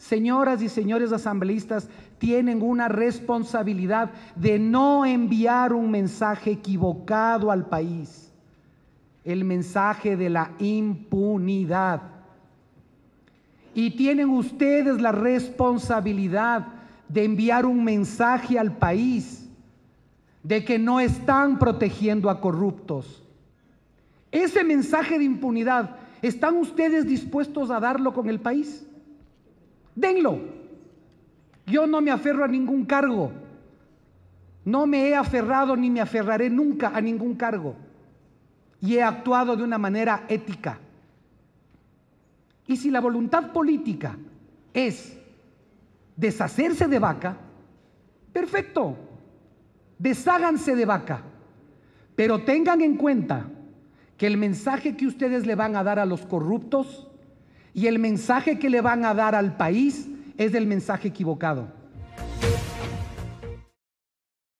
señoras y señores asambleístas, tienen una responsabilidad de no enviar un mensaje equivocado al país, el mensaje de la impunidad. Y tienen ustedes la responsabilidad de enviar un mensaje al país de que no están protegiendo a corruptos. Ese mensaje de impunidad, ¿están ustedes dispuestos a darlo con el país? denlo. Yo no me aferro a ningún cargo. No me he aferrado ni me aferraré nunca a ningún cargo. Y he actuado de una manera ética. Y si la voluntad política es deshacerse de vaca, perfecto, desháganse de vaca. Pero tengan en cuenta que el mensaje que ustedes le van a dar a los corruptos y el mensaje que le van a dar al país es el mensaje equivocado.